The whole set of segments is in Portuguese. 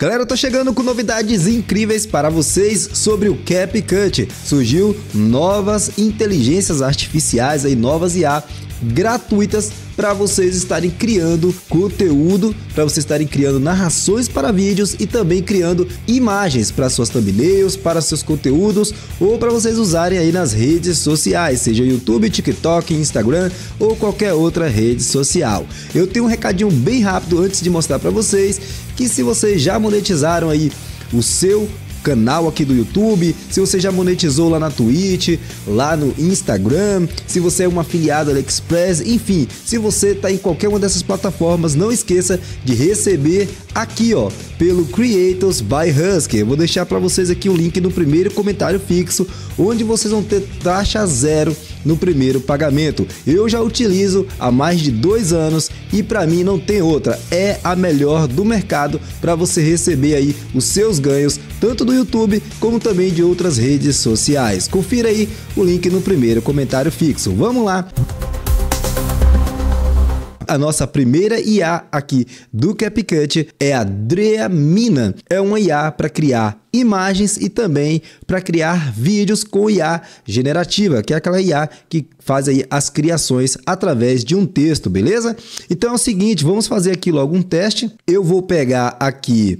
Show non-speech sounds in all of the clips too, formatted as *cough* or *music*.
Galera, eu tô chegando com novidades incríveis para vocês sobre o CapCut. Surgiu novas inteligências artificiais e novas IA gratuitas para vocês estarem criando conteúdo, para vocês estarem criando narrações para vídeos e também criando imagens para suas thumbnails, para seus conteúdos ou para vocês usarem aí nas redes sociais, seja YouTube, TikTok, Instagram ou qualquer outra rede social. Eu tenho um recadinho bem rápido antes de mostrar para vocês que se vocês já monetizaram aí o seu canal aqui do YouTube, se você já monetizou lá na Twitch, lá no Instagram, se você é um afiliado AliExpress, enfim, se você está em qualquer uma dessas plataformas, não esqueça de receber aqui, ó, pelo Creators by Husky. Eu vou deixar para vocês aqui o link no primeiro comentário fixo, onde vocês vão ter taxa zero no primeiro pagamento. Eu já utilizo há mais de dois anos e para mim não tem outra, é a melhor do mercado para você receber aí os seus ganhos tanto do YouTube como também de outras redes sociais. Confira aí o link no primeiro comentário fixo. Vamos lá. A nossa primeira IA aqui do CapCut é a Drea Mina. É uma IA para criar imagens e também para criar vídeos com IA generativa, que é aquela IA que faz aí as criações através de um texto, beleza? Então é o seguinte, vamos fazer aqui logo um teste. Eu vou pegar aqui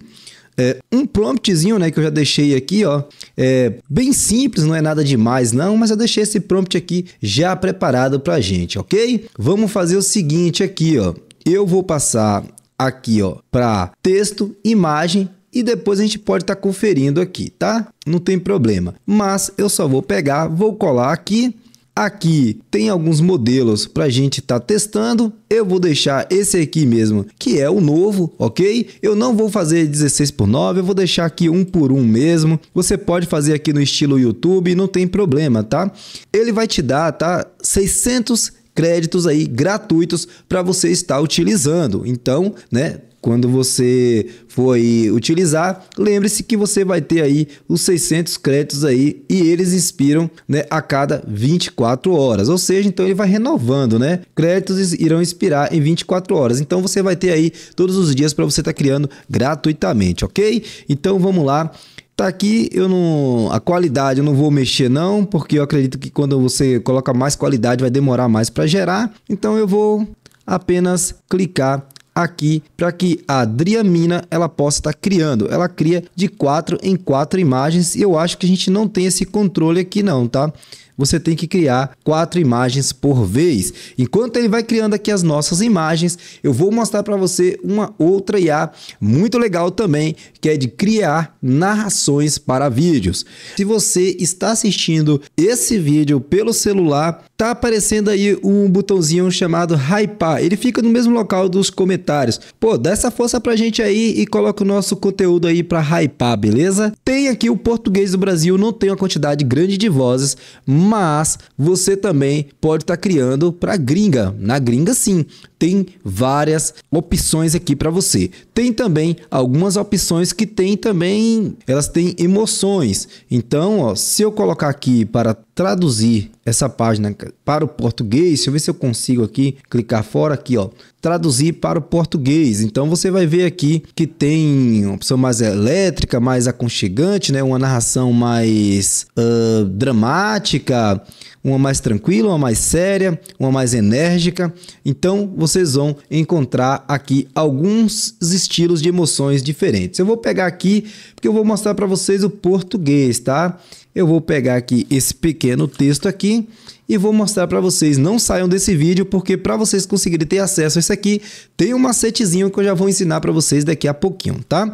é, um promptzinho, né, que eu já deixei aqui, ó, é bem simples, não é nada demais não, mas eu deixei esse prompt aqui já preparado pra gente, ok? Vamos fazer o seguinte aqui, ó. Eu vou passar aqui, ó, para texto, imagem e depois a gente pode estar tá conferindo aqui, tá? Não tem problema. Mas eu só vou pegar, vou colar aqui Aqui tem alguns modelos para gente estar tá testando. Eu vou deixar esse aqui mesmo, que é o novo, ok? Eu não vou fazer 16 por 9, eu vou deixar aqui um por um mesmo. Você pode fazer aqui no estilo YouTube, não tem problema, tá? Ele vai te dar, tá? 600 créditos aí gratuitos para você estar utilizando. Então, né, quando você for aí utilizar, lembre-se que você vai ter aí os 600 créditos aí e eles expiram, né, a cada 24 horas. Ou seja, então ele vai renovando, né? Créditos irão expirar em 24 horas. Então você vai ter aí todos os dias para você estar tá criando gratuitamente, OK? Então vamos lá. Tá aqui, eu não. A qualidade eu não vou mexer, não, porque eu acredito que quando você coloca mais qualidade vai demorar mais para gerar. Então eu vou apenas clicar aqui para que a Driamina ela possa estar tá criando. Ela cria de quatro em quatro imagens e eu acho que a gente não tem esse controle aqui não, tá? você tem que criar quatro imagens por vez. Enquanto ele vai criando aqui as nossas imagens, eu vou mostrar para você uma outra IA muito legal também, que é de criar narrações para vídeos. Se você está assistindo esse vídeo pelo celular, tá aparecendo aí um botãozinho chamado hypar. Ele fica no mesmo local dos comentários. Pô, dá essa força a gente aí e coloca o nosso conteúdo aí para hypar, beleza? Tem aqui o português do Brasil, não tem uma quantidade grande de vozes, mas mas você também pode estar tá criando para gringa. Na gringa sim, tem várias opções aqui para você. Tem também algumas opções que tem também, elas têm emoções. Então, ó, se eu colocar aqui para traduzir essa página para o português. Deixa eu ver se eu consigo aqui clicar fora aqui, ó. Traduzir para o português. Então você vai ver aqui que tem uma opção mais elétrica, mais aconchegante, né? Uma narração mais uh, dramática uma mais tranquila, uma mais séria, uma mais enérgica. Então vocês vão encontrar aqui alguns estilos de emoções diferentes. Eu vou pegar aqui porque eu vou mostrar para vocês o português, tá? Eu vou pegar aqui esse pequeno texto aqui e vou mostrar para vocês. Não saiam desse vídeo porque para vocês conseguirem ter acesso a isso aqui, tem um macetezinho que eu já vou ensinar para vocês daqui a pouquinho, tá?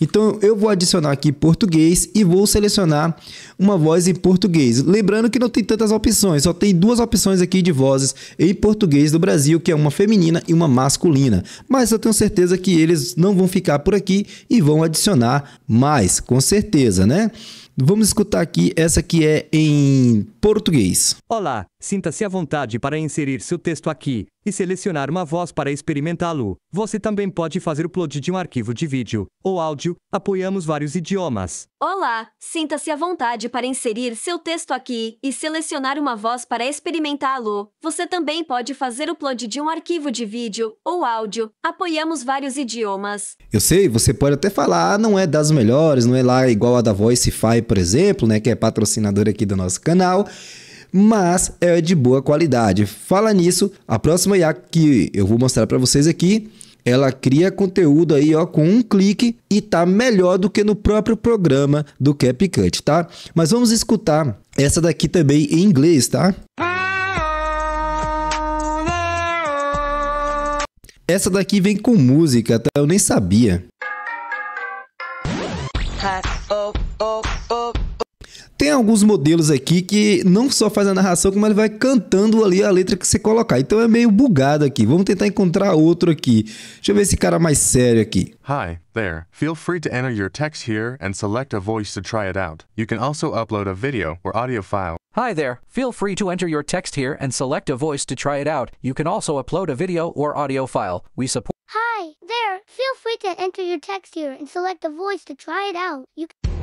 Então eu vou adicionar aqui português e vou selecionar uma voz em português. Lembrando que não tem tantas opções, só tem duas opções aqui de vozes em português do Brasil, que é uma feminina e uma masculina. Mas eu tenho certeza que eles não vão ficar por aqui e vão adicionar mais, com certeza, né? Vamos escutar aqui, essa que é em português. Olá, sinta-se à vontade para inserir seu texto aqui e selecionar uma voz para experimentá-lo. Você também pode fazer o upload de um arquivo de vídeo ou áudio. Apoiamos vários idiomas. Olá, sinta-se à vontade para inserir seu texto aqui e selecionar uma voz para experimentá-lo. Você também pode fazer o upload de um arquivo de vídeo ou áudio. Apoiamos vários idiomas. Eu sei, você pode até falar, ah, não é das melhores, não é lá igual a da Voicefy, por exemplo, né, que é patrocinadora aqui do nosso canal, mas é de boa qualidade. Fala nisso, a próxima IA que eu vou mostrar para vocês aqui, ela cria conteúdo aí ó com um clique e tá melhor do que no próprio programa do CapCut, tá? Mas vamos escutar essa daqui também em inglês, tá? Essa daqui vem com música, tá? Eu nem sabia. Tem alguns modelos aqui que não só faz a narração, como ele vai cantando ali a letra que você colocar. Então é meio bugado aqui. Vamos tentar encontrar outro aqui. Deixa eu ver esse cara mais sério aqui. Hi, there. Feel free to enter your text here and select a voice to try it out. You can also upload a video or audio file. Hi there. Feel free to enter your text here and select a voice to try it out. You can also upload a video or audio file. We support Hi there. Feel free to enter your text here and select a voice to try it out. You can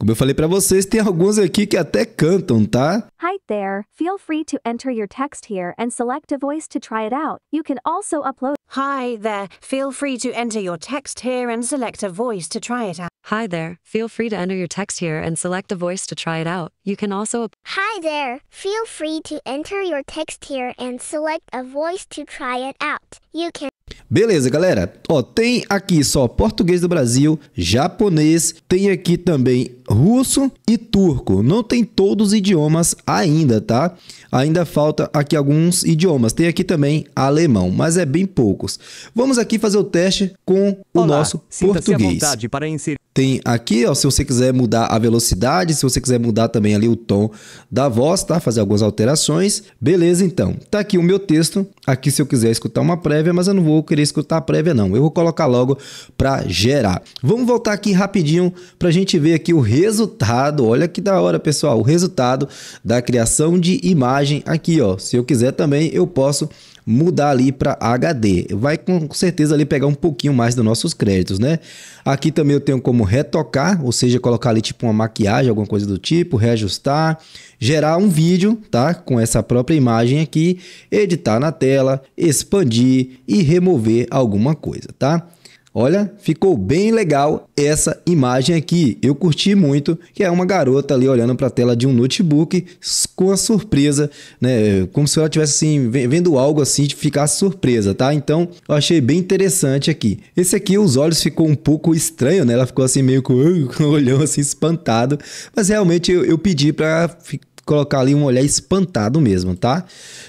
Como eu falei para vocês, tem alguns aqui que até cantam, tá? Hi there. Feel free to enter your text here and select a voice to try it out. You can also upload Hi there. Feel free to enter your text here and select a voice to try it out. Hi there. Feel free to enter your text here and select a voice to try it out. You can also Hi there. Feel free to enter your text here and select a voice to try it out. You can Beleza, galera? Ó, tem aqui só português do Brasil, japonês, tem aqui também russo e turco. Não tem todos os idiomas ainda, tá? Ainda falta aqui alguns idiomas. Tem aqui também alemão, mas é bem poucos. Vamos aqui fazer o teste com Olá, o nosso português. À vontade para inserir tem aqui, ó, se você quiser mudar a velocidade, se você quiser mudar também ali o tom da voz, tá? Fazer algumas alterações. Beleza, então. Tá aqui o meu texto. Aqui se eu quiser escutar uma prévia, mas eu não vou querer escutar a prévia não. Eu vou colocar logo para gerar. Vamos voltar aqui rapidinho a gente ver aqui o resultado. Olha que da hora, pessoal. O resultado da criação de imagem aqui, ó. Se eu quiser também, eu posso mudar ali para HD. Vai com certeza ali pegar um pouquinho mais dos nossos créditos, né? Aqui também eu tenho como retocar, ou seja, colocar ali tipo uma maquiagem, alguma coisa do tipo, reajustar, gerar um vídeo, tá? Com essa própria imagem aqui, editar na tela, expandir e remover alguma coisa, tá? Olha, ficou bem legal essa imagem aqui. Eu curti muito, que é uma garota ali olhando para a tela de um notebook com a surpresa, né? Como se ela tivesse assim vendo algo assim de ficar surpresa, tá? Então, eu achei bem interessante aqui. Esse aqui os olhos ficou um pouco estranho, né? Ela ficou assim meio com *laughs* o olhão assim espantado, mas realmente eu, eu pedi para colocar ali um olhar espantado mesmo, tá?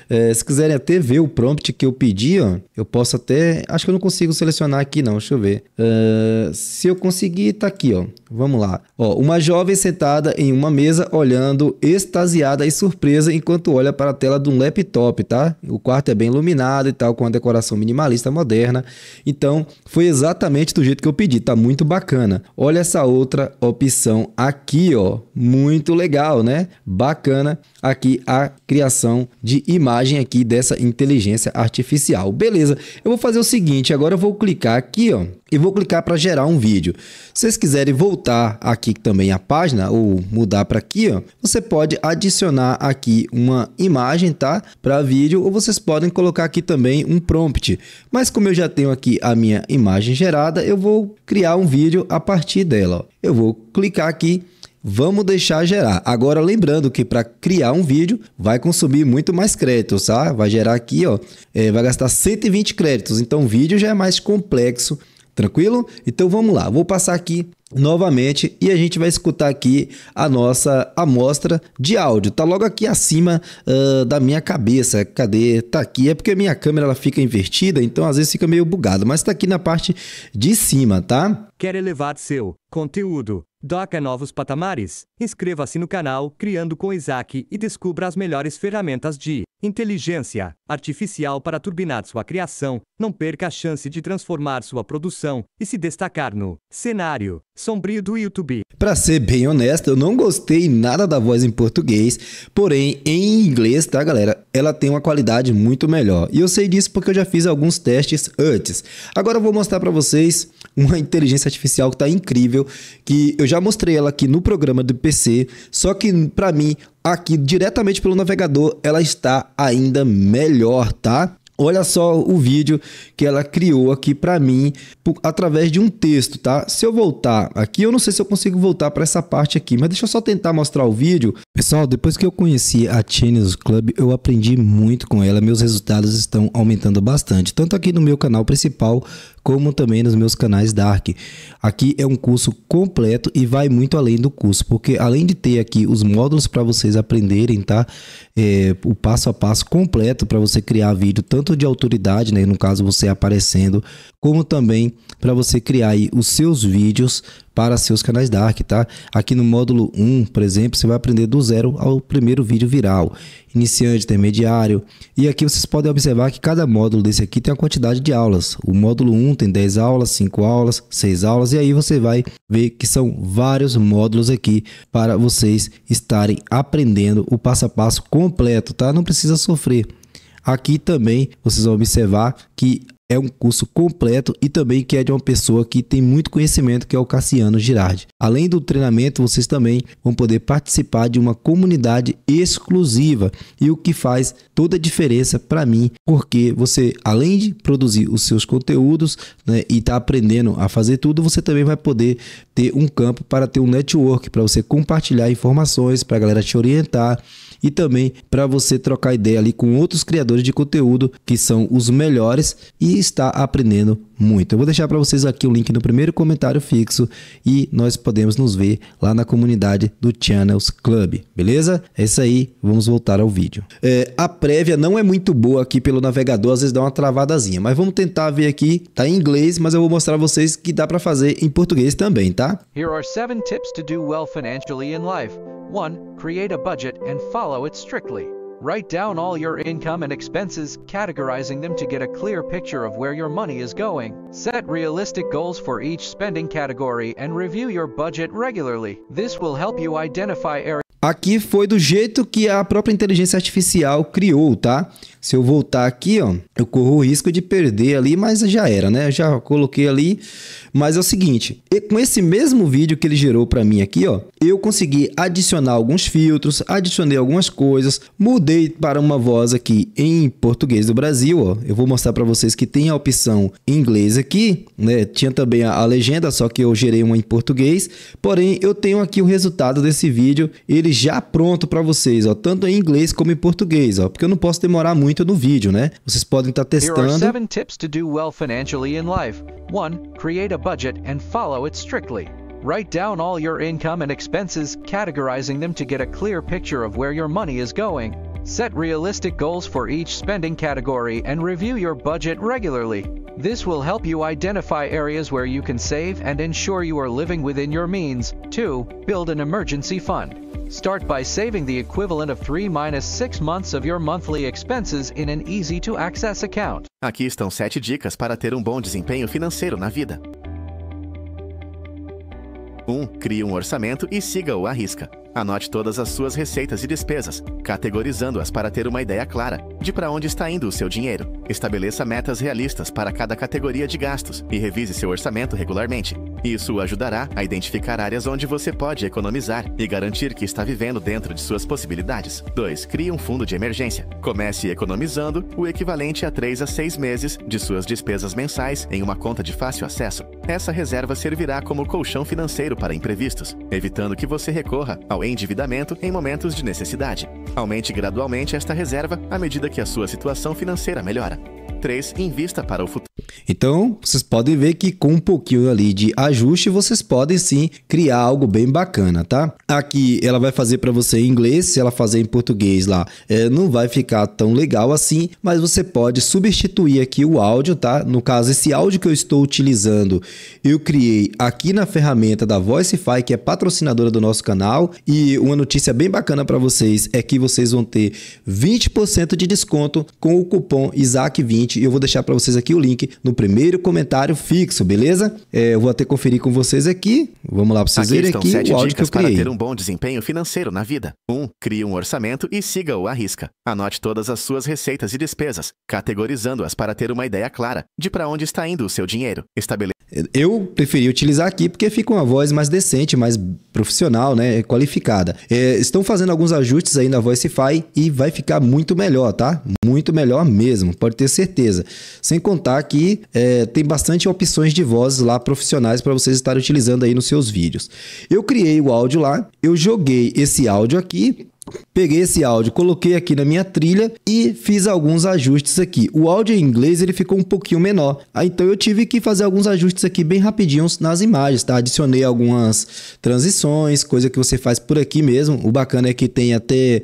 É, se quiserem até ver o prompt que eu pedi, ó, eu posso até... Acho que eu não consigo selecionar aqui não, deixa eu ver. Uh, se eu conseguir, tá aqui, ó. Vamos lá. Ó, uma jovem sentada em uma mesa olhando extasiada e surpresa enquanto olha para a tela de um laptop, tá? O quarto é bem iluminado e tal, com a decoração minimalista moderna. Então, foi exatamente do jeito que eu pedi, tá muito bacana. Olha essa outra opção aqui, ó. Muito legal, né? Bacana bacana aqui a criação de imagem aqui dessa inteligência artificial. Beleza, eu vou fazer o seguinte, agora eu vou clicar aqui ó, e vou clicar para gerar um vídeo. Se vocês quiserem voltar aqui também a página ou mudar para aqui, ó, você pode adicionar aqui uma imagem tá, para vídeo ou vocês podem colocar aqui também um prompt. Mas como eu já tenho aqui a minha imagem gerada, eu vou criar um vídeo a partir dela. Ó. Eu vou clicar aqui Vamos deixar gerar. Agora lembrando que para criar um vídeo vai consumir muito mais créditos, tá? Vai gerar aqui, ó, é, vai gastar 120 créditos. Então o vídeo já é mais complexo, tranquilo? Então vamos lá. Vou passar aqui novamente e a gente vai escutar aqui a nossa amostra de áudio. Tá logo aqui acima uh, da minha cabeça. Cadê? Tá aqui. É porque a minha câmera ela fica invertida, então às vezes fica meio bugado, mas tá aqui na parte de cima, tá? Quer elevar seu conteúdo? Doca novos patamares. Inscreva-se no canal Criando com Isaac e descubra as melhores ferramentas de inteligência artificial para turbinar sua criação. Não perca a chance de transformar sua produção e se destacar no cenário sombrio do YouTube. Para ser bem honesto, eu não gostei nada da voz em português, porém em inglês, tá galera? Ela tem uma qualidade muito melhor. E eu sei disso porque eu já fiz alguns testes antes. Agora eu vou mostrar para vocês uma inteligência artificial que está incrível, que eu já mostrei ela aqui no programa do PC, só que para mim, aqui diretamente pelo navegador, ela está ainda melhor, tá? Olha só o vídeo que ela criou aqui para mim por, através de um texto, tá? Se eu voltar aqui, eu não sei se eu consigo voltar para essa parte aqui, mas deixa eu só tentar mostrar o vídeo. Pessoal, depois que eu conheci a Genius Club, eu aprendi muito com ela. Meus resultados estão aumentando bastante, tanto aqui no meu canal principal como também nos meus canais Dark. Aqui é um curso completo e vai muito além do curso, porque além de ter aqui os módulos para vocês aprenderem, tá? É, o passo a passo completo para você criar vídeo, tanto de autoridade, né? No caso, você aparecendo, como também para você criar os seus vídeos para seus canais Dark, tá? Aqui no módulo 1, por exemplo, você vai aprender do zero ao primeiro vídeo viral, iniciante, intermediário. E aqui vocês podem observar que cada módulo desse aqui tem uma quantidade de aulas. O módulo 1 tem 10 aulas, 5 aulas, 6 aulas, e aí você vai ver que são vários módulos aqui para vocês estarem aprendendo o passo a passo completo, tá? Não precisa sofrer. Aqui também vocês vão observar que é um curso completo e também que é de uma pessoa que tem muito conhecimento, que é o Cassiano Girardi. Além do treinamento, vocês também vão poder participar de uma comunidade exclusiva e o que faz toda a diferença para mim, porque você, além de produzir os seus conteúdos né, e estar tá aprendendo a fazer tudo, você também vai poder ter um campo para ter um network, para você compartilhar informações, para a galera te orientar e também para você trocar ideia ali com outros criadores de conteúdo que são os melhores e está aprendendo muito. Eu vou deixar para vocês aqui o link no primeiro comentário fixo e nós podemos nos ver lá na comunidade do Channels Club, beleza? É isso aí, vamos voltar ao vídeo. É, a prévia não é muito boa aqui pelo navegador, às vezes dá uma travadazinha, mas vamos tentar ver aqui. Tá em inglês, mas eu vou mostrar a vocês que dá para fazer em português também, tá? Here are seven tips to do well financially in life. 1. Create a budget and follow follow it strictly. Write down all your income and expenses, categorizing them to get a clear picture of where your money is going. Set realistic goals for each spending category and review your budget regularly. This will help you identify areas Aqui foi do jeito que a própria inteligência artificial criou, tá? Se eu voltar aqui, ó, eu corro o risco de perder ali, mas já era, né? Eu já coloquei ali. Mas é o seguinte, com esse mesmo vídeo que ele gerou para mim aqui, ó, eu consegui adicionar alguns filtros, adicionei algumas coisas, mudei para uma voz aqui em português do Brasil, ó. Eu vou mostrar para vocês que tem a opção em inglês aqui, né? Tinha também a, a legenda, só que eu gerei uma em português. Porém, eu tenho aqui o resultado desse vídeo, ele já pronto para vocês, ó, tanto em inglês como em português, ó, porque eu não posso demorar muito muito no vídeo, né? Vocês podem estar testando. Here are seven tips to do well financially in life. One, create a budget and follow it strictly. Write down all your income and expenses, categorizing them to get a clear picture of where your money is going. Set realistic goals for each spending category and review your budget regularly. This will help you identify areas where you can save and ensure you are living within your means. 2. Build an emergency fund. Start by saving the equivalent of 3 minus 6 months of your monthly expenses in an easy to access account. Aqui estão 7 dicas para ter um bom desempenho financeiro na vida. 1. Um, crie um orçamento e siga-o à risca. Anote todas as suas receitas e despesas, categorizando-as para ter uma ideia clara de para onde está indo o seu dinheiro. Estabeleça metas realistas para cada categoria de gastos e revise seu orçamento regularmente. Isso o ajudará a identificar áreas onde você pode economizar e garantir que está vivendo dentro de suas possibilidades. 2. Crie um fundo de emergência. Comece economizando o equivalente a 3 a 6 meses de suas despesas mensais em uma conta de fácil acesso. Essa reserva servirá como colchão financeiro para imprevistos, evitando que você recorra ao endividamento em momentos de necessidade. Aumente gradualmente esta reserva à medida que a sua situação financeira melhora. 3. Invista para o futuro. Então, vocês podem ver que com um pouquinho ali de ajuste, vocês podem sim criar algo bem bacana, tá? Aqui ela vai fazer para você em inglês, se ela fazer em português lá, é, não vai ficar tão legal assim, mas você pode substituir aqui o áudio, tá? No caso, esse áudio que eu estou utilizando, eu criei aqui na ferramenta da Voicefy, que é patrocinadora do nosso canal, e uma notícia bem bacana para vocês é que vocês vão ter 20% de desconto com o cupom Isaac 20 eu vou deixar para vocês aqui o link no primeiro comentário fixo, beleza? É, eu vou até conferir com vocês aqui. Vamos lá para vocês verem aqui sete o áudio que eu criei. para ter um bom desempenho financeiro na vida. 1. Um, crie um orçamento e siga-o à risca. Anote todas as suas receitas e despesas, categorizando-as para ter uma ideia clara de para onde está indo o seu dinheiro. Estabele. eu preferi utilizar aqui porque fica uma voz mais decente, mais profissional, né? Qualificada. É, estão fazendo alguns ajustes aí na Voicify e vai ficar muito melhor, tá? Muito melhor mesmo, pode ter certeza. Sem contar que é, tem bastante opções de vozes lá profissionais para vocês estarem utilizando aí nos seus vídeos. Eu criei o áudio lá, eu joguei esse áudio aqui Peguei esse áudio, coloquei aqui na minha trilha e fiz alguns ajustes aqui. O áudio em inglês ele ficou um pouquinho menor, então eu tive que fazer alguns ajustes aqui bem rapidinhos nas imagens, tá? Adicionei algumas transições, coisa que você faz por aqui mesmo. O bacana é que tem até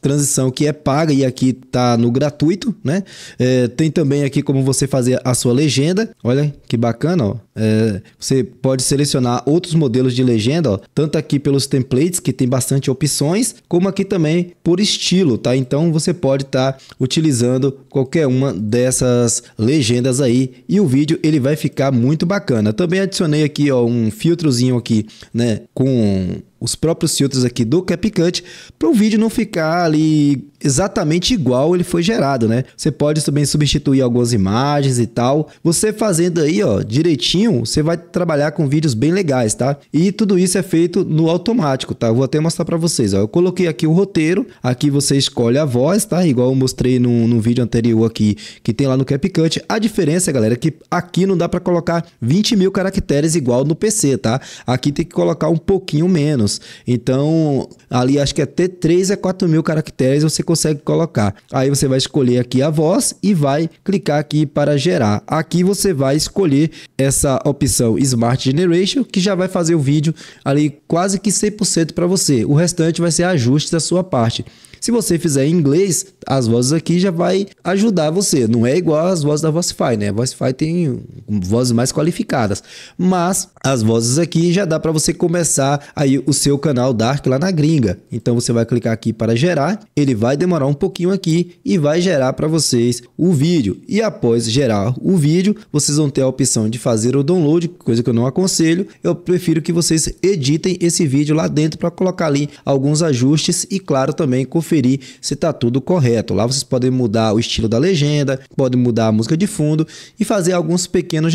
transição que é paga e aqui tá no gratuito, né? É, tem também aqui como você fazer a sua legenda. Olha que bacana, ó. É, você pode selecionar outros modelos de legenda, ó, tanto aqui pelos templates que tem bastante opções, como aqui também por estilo, tá? Então você pode estar tá utilizando qualquer uma dessas legendas aí e o vídeo ele vai ficar muito bacana. Também adicionei aqui ó um filtrozinho aqui, né, com os próprios filtros aqui do CapCut para o vídeo não ficar ali exatamente igual ele foi gerado, né? Você pode também substituir algumas imagens e tal. Você fazendo aí, ó, direitinho, você vai trabalhar com vídeos bem legais, tá? E tudo isso é feito no automático, tá? Eu vou até mostrar para vocês, ó. Eu coloquei aqui o roteiro, aqui você escolhe a voz, tá? Igual eu mostrei no, no vídeo anterior aqui, que tem lá no CapCut. A diferença, galera, é que aqui não dá para colocar 20 mil caracteres igual no PC, tá? Aqui tem que colocar um pouquinho menos anos. Então, ali acho que até 3 a 4 mil caracteres você consegue colocar. Aí você vai escolher aqui a voz e vai clicar aqui para gerar. Aqui você vai escolher essa opção Smart Generation, que já vai fazer o vídeo ali quase que 100% para você. O restante vai ser ajuste da sua parte. Se você fizer em inglês, as vozes aqui já vai ajudar você. Não é igual as vozes da Vocify, né? A tem vozes mais qualificadas, mas as vozes aqui já dá para você começar aí o seu canal Dark lá na gringa. Então você vai clicar aqui para gerar, ele vai demorar um pouquinho aqui e vai gerar para vocês o vídeo. E após gerar o vídeo, vocês vão ter a opção de fazer o download, coisa que eu não aconselho. Eu prefiro que vocês editem esse vídeo lá dentro para colocar ali alguns ajustes e claro também conferir conferir se está tudo correto. Lá vocês podem mudar o estilo da legenda, podem mudar a música de fundo e fazer alguns pequenos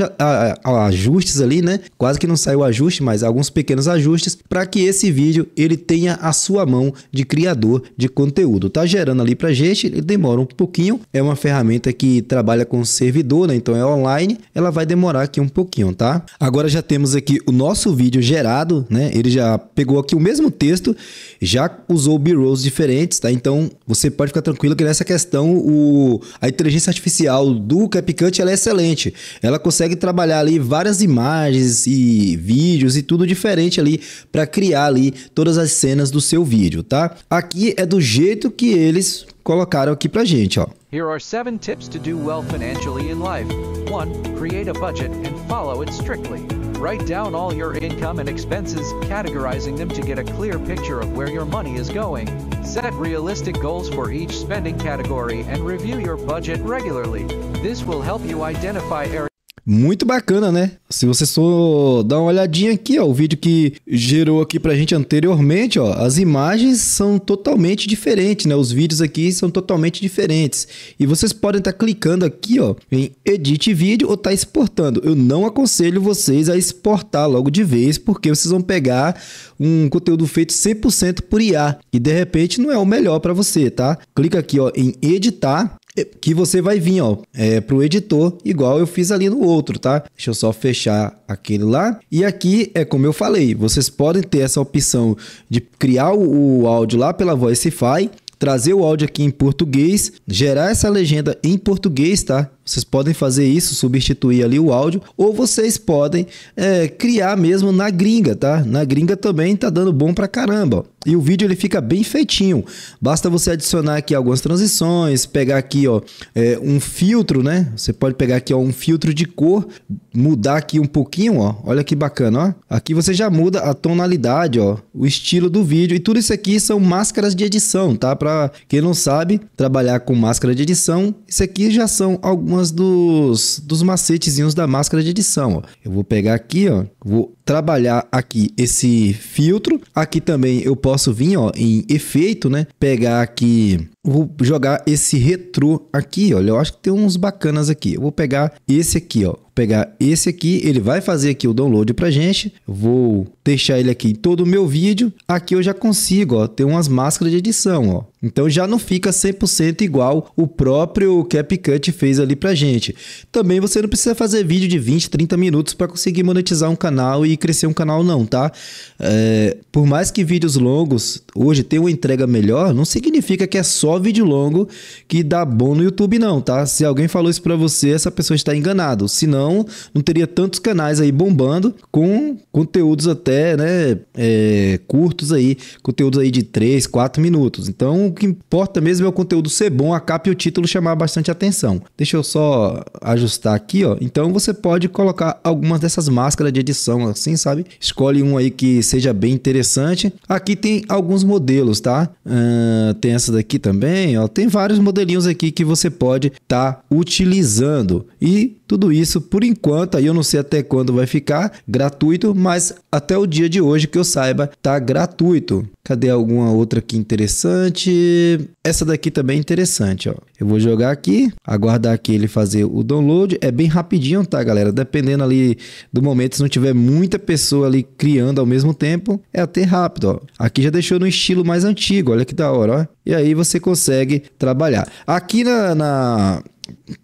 ajustes ali, né? Quase que não saiu ajuste, mas alguns pequenos ajustes para que esse vídeo ele tenha a sua mão de criador de conteúdo. Tá gerando ali para gente, ele demora um pouquinho. É uma ferramenta que trabalha com servidor, né? Então é online, ela vai demorar aqui um pouquinho, tá? Agora já temos aqui o nosso vídeo gerado, né? Ele já pegou aqui o mesmo texto, já usou B-rolls diferentes, tá? Então, você pode ficar tranquilo que nessa questão o, a inteligência artificial do CapCut ela é excelente. Ela consegue trabalhar ali várias imagens e vídeos e tudo diferente ali para criar ali todas as cenas do seu vídeo, tá? Aqui é do jeito que eles colocaram aqui pra gente, ó. Here are seven tips to do well financially in life. One, create a budget and follow it strictly. Write down all your income and expenses, categorizing them to get a clear picture of where your money is going. Set realistic goals for each spending category and review your budget regularly. This will help you identify areas Muito bacana, né? Se você só dar uma olhadinha aqui, ó, o vídeo que gerou aqui pra gente anteriormente, ó, as imagens são totalmente diferentes, né? Os vídeos aqui são totalmente diferentes. E vocês podem estar tá clicando aqui, ó, em edit vídeo ou tá exportando. Eu não aconselho vocês a exportar logo de vez, porque vocês vão pegar um conteúdo feito 100% por IA e de repente não é o melhor para você, tá? Clica aqui, ó, em editar que você vai vir, ó, é, pro editor, igual eu fiz ali no outro, tá? Deixa eu só fechar aquele lá. E aqui é como eu falei, vocês podem ter essa opção de criar o, o áudio lá pela Voicify, trazer o áudio aqui em português, gerar essa legenda em português, tá? Vocês podem fazer isso, substituir ali o áudio, ou vocês podem é, criar mesmo na gringa, tá? Na gringa também tá dando bom pra caramba. Ó. E o vídeo ele fica bem feitinho. Basta você adicionar aqui algumas transições, pegar aqui ó, é, um filtro, né? Você pode pegar aqui ó, um filtro de cor, mudar aqui um pouquinho, ó. Olha que bacana, ó. Aqui você já muda a tonalidade, ó, o estilo do vídeo. E tudo isso aqui são máscaras de edição, tá? Para quem não sabe trabalhar com máscara de edição, isso aqui já são algumas dos, dos macetezinhos da máscara de edição, ó. Eu vou pegar aqui, ó, vou trabalhar aqui esse filtro. Aqui também eu posso vir ó, em efeito, né? Pegar aqui vou jogar esse retrô aqui, olha, eu acho que tem uns bacanas aqui. Eu vou pegar esse aqui, ó. Vou pegar esse aqui, ele vai fazer aqui o download pra gente. Vou deixar ele aqui em todo o meu vídeo. Aqui eu já consigo, ó, ter umas máscaras de edição, ó. Então já não fica 100% igual o próprio CapCut fez ali pra gente. Também você não precisa fazer vídeo de 20, 30 minutos para conseguir monetizar um canal e crescer um canal não, tá? É, por mais que vídeos longos hoje tenham uma entrega melhor, não significa que é só vídeo longo que dá bom no YouTube não, tá? Se alguém falou isso para você, essa pessoa está enganado. Senão, não teria tantos canais aí bombando com conteúdos até, né, é, curtos aí, conteúdos aí de 3, 4 minutos. Então, o que importa mesmo é o conteúdo ser bom, a capa e o título chamar bastante atenção. Deixa eu só ajustar aqui, ó. Então, você pode colocar algumas dessas máscaras de edição assim, sabe? Escolhe um aí que seja bem interessante. Aqui tem alguns modelos, tá? Uh, tem essa daqui também ó, tem vários modelinhos aqui que você pode estar tá utilizando. E tudo isso por enquanto, aí eu não sei até quando vai ficar gratuito, mas até o dia de hoje que eu saiba, tá gratuito. Cadê alguma outra aqui interessante? Essa daqui também é interessante, ó. Eu vou jogar aqui, aguardar aqui ele fazer o download. É bem rapidinho, tá, galera? Dependendo ali do momento, se não tiver muita pessoa ali criando ao mesmo tempo, é até rápido, ó. Aqui já deixou no estilo mais antigo, olha que da hora, ó. E aí você consegue trabalhar. Aqui na, na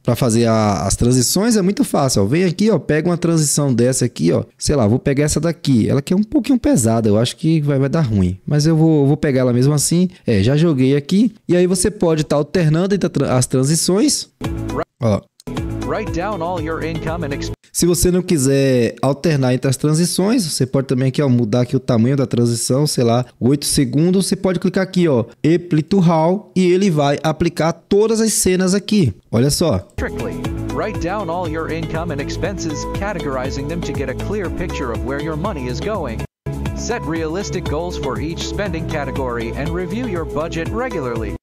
para fazer a, as transições é muito fácil. Ó. Vem aqui, ó, pega uma transição dessa aqui, ó. Sei lá, vou pegar essa daqui. Ela que é um pouquinho pesada, eu acho que vai, vai dar ruim. Mas eu vou, vou pegar ela mesmo assim. É, já joguei aqui. E aí você pode estar tá alternando entre as transições. Ó, Write down all your income and Se você não quiser alternar entre as transições, você pode também aqui ó, mudar aqui o tamanho da transição, sei lá, 8 segundos. Você pode clicar aqui, ó, Apply How e ele vai aplicar todas as cenas aqui. Olha só. Write down all your income and expenses, categorizing them to get a clear picture of where your money is going. Set realistic goals for each spending category and review your budget regularly.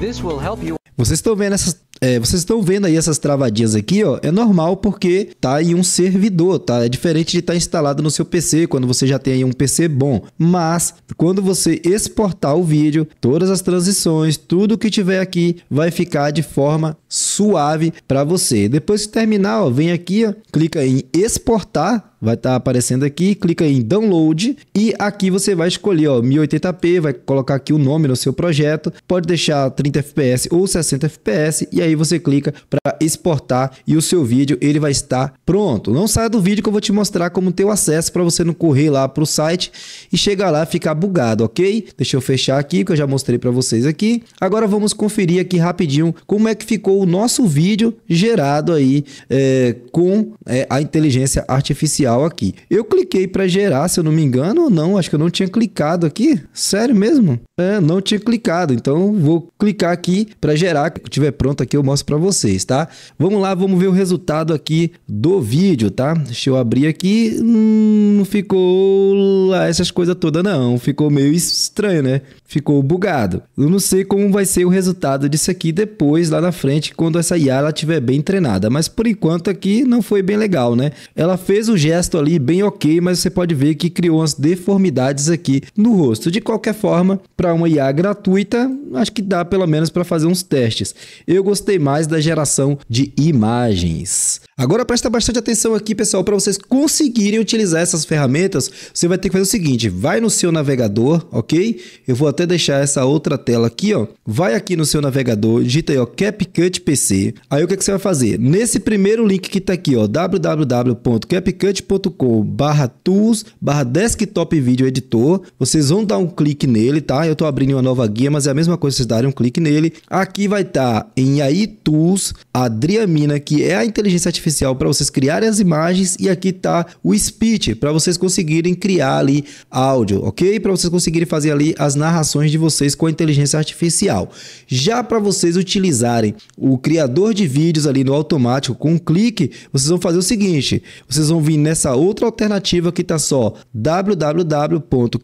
This will help you Vocês estão vendo essas é, vocês estão vendo aí essas travadinhas aqui, ó. É normal porque tá em um servidor, tá? É diferente de estar tá instalado no seu PC, quando você já tem aí um PC bom. Mas, quando você exportar o vídeo, todas as transições, tudo que tiver aqui, vai ficar de forma suave para você. Depois que terminar, ó, vem aqui, ó, clica em exportar vai estar tá aparecendo aqui, clica em download e aqui você vai escolher, ó, 1080p, vai colocar aqui o nome no seu projeto, pode deixar 30 fps ou 60 fps e aí você clica para exportar e o seu vídeo ele vai estar pronto. Não saia do vídeo que eu vou te mostrar como ter o acesso para você não correr lá para o site e chegar lá e ficar bugado, ok? Deixa eu fechar aqui que eu já mostrei para vocês aqui. Agora vamos conferir aqui rapidinho como é que ficou o nosso vídeo gerado aí é, com é, a inteligência artificial aqui. Eu cliquei para gerar, se eu não me engano, ou não, acho que eu não tinha clicado aqui. Sério mesmo? é, não tinha clicado. Então vou clicar aqui para gerar. Quando estiver pronto aqui eu mostro para vocês, tá? Vamos lá, vamos ver o resultado aqui do vídeo, tá? Deixa eu abrir aqui. Hum, não ficou lá essas coisas todas não. Ficou meio estranho, né? Ficou bugado. Eu não sei como vai ser o resultado disso aqui depois, lá na frente, quando essa IA ela estiver bem treinada. Mas por enquanto aqui não foi bem legal, né? Ela fez o gesto ali bem ok, mas você pode ver que criou umas deformidades aqui no rosto. De qualquer forma, para uma IA gratuita, acho que dá pelo menos para fazer uns testes. Eu gostei mais da geração de imagens. Agora presta bastante atenção aqui, pessoal, para vocês conseguirem utilizar essas ferramentas, você vai ter que fazer o seguinte, vai no seu navegador, ok? Eu vou até deixar essa outra tela aqui, ó. Vai aqui no seu navegador, digita aí, ó, CapCut PC. Aí o que, é que você vai fazer? Nesse primeiro link que tá aqui, ó, wwwcapcutcom tools editor vocês vão dar um clique nele, tá? Eu tô abrindo uma nova guia, mas é a mesma coisa vocês darem um clique nele. Aqui vai estar tá em aí Tools, Adriamina, que é a inteligência artificial artificial para vocês criarem as imagens e aqui tá o speech para vocês conseguirem criar ali áudio, ok? Para vocês conseguirem fazer ali as narrações de vocês com a inteligência artificial. Já para vocês utilizarem o criador de vídeos ali no automático com um clique, vocês vão fazer o seguinte, vocês vão vir nessa outra alternativa que tá só www.capcut.com.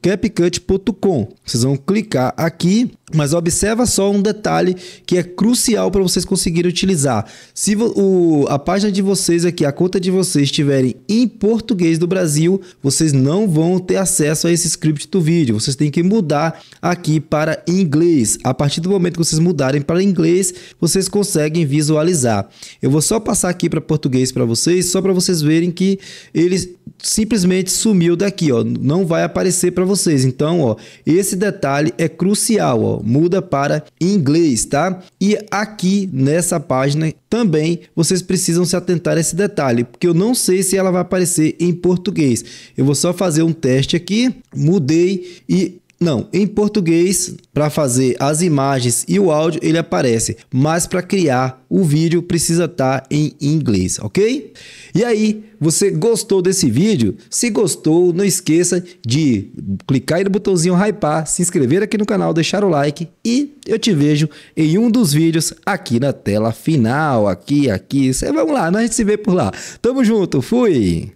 Vocês vão clicar aqui mas observa só um detalhe que é crucial para vocês conseguirem utilizar. Se o, a página de vocês aqui, a conta de vocês estiverem em português do Brasil, vocês não vão ter acesso a esse script do vídeo. Vocês têm que mudar aqui para inglês. A partir do momento que vocês mudarem para inglês, vocês conseguem visualizar. Eu vou só passar aqui para português para vocês, só para vocês verem que eles simplesmente sumiu daqui, ó, não vai aparecer para vocês. Então, ó, esse detalhe é crucial, ó muda para inglês, tá? E aqui nessa página também vocês precisam se atentar a esse detalhe, porque eu não sei se ela vai aparecer em português. Eu vou só fazer um teste aqui, mudei e não, em português, para fazer as imagens e o áudio, ele aparece, mas para criar o vídeo precisa estar tá em inglês, ok? E aí, você gostou desse vídeo? Se gostou, não esqueça de clicar aí no botãozinho hypar, se inscrever aqui no canal, deixar o like e eu te vejo em um dos vídeos aqui na tela final, aqui, aqui, vamos lá, nós né? a gente se vê por lá. Tamo junto, fui!